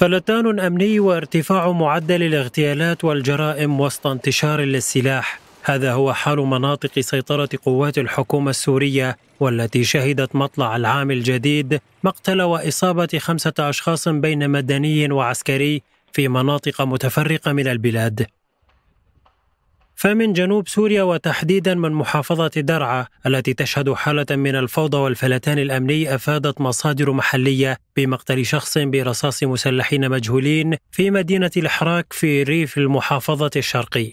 فلتان امني وارتفاع معدل الاغتيالات والجرائم وسط انتشار للسلاح هذا هو حال مناطق سيطرة قوات الحكومة السورية والتي شهدت مطلع العام الجديد مقتل وإصابة خمسة أشخاص بين مدني وعسكري في مناطق متفرقة من البلاد فمن جنوب سوريا وتحديدا من محافظة درعا التي تشهد حالة من الفوضى والفلتان الأمني أفادت مصادر محلية بمقتل شخص برصاص مسلحين مجهولين في مدينة الحراك في ريف المحافظة الشرقي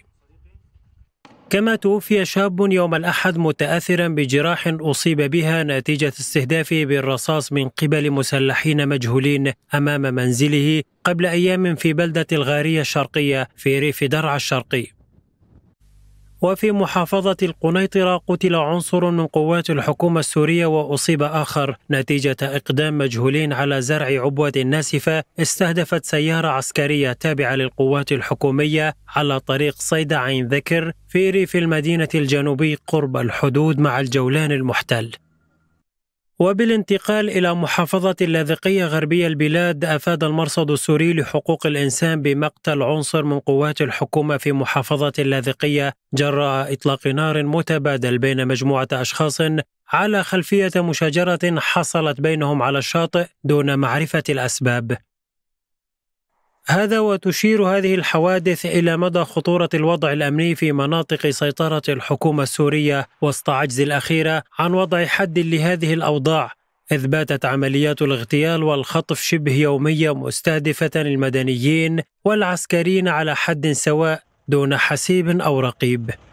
كما توفي شاب يوم الأحد متأثرا بجراح أصيب بها نتيجة استهدافه بالرصاص من قبل مسلحين مجهولين أمام منزله قبل أيام في بلدة الغارية الشرقية في ريف درعا الشرقي وفي محافظة القنيطرة قتل عنصر من قوات الحكومة السورية وأصيب آخر نتيجة إقدام مجهولين على زرع عبوة ناسفة استهدفت سيارة عسكرية تابعة للقوات الحكومية على طريق صيد عين ذكر في ريف المدينة الجنوبي قرب الحدود مع الجولان المحتل وبالانتقال إلى محافظة اللاذقية غربية البلاد أفاد المرصد السوري لحقوق الإنسان بمقتل عنصر من قوات الحكومة في محافظة اللاذقية جراء إطلاق نار متبادل بين مجموعة أشخاص على خلفية مشاجرة حصلت بينهم على الشاطئ دون معرفة الأسباب هذا وتشير هذه الحوادث الى مدى خطوره الوضع الامني في مناطق سيطره الحكومه السوريه وسط عجز الاخيره عن وضع حد لهذه الاوضاع إذ باتت عمليات الاغتيال والخطف شبه يومية مستهدفة المدنيين والعسكريين على حد سواء دون حسيب أو رقيب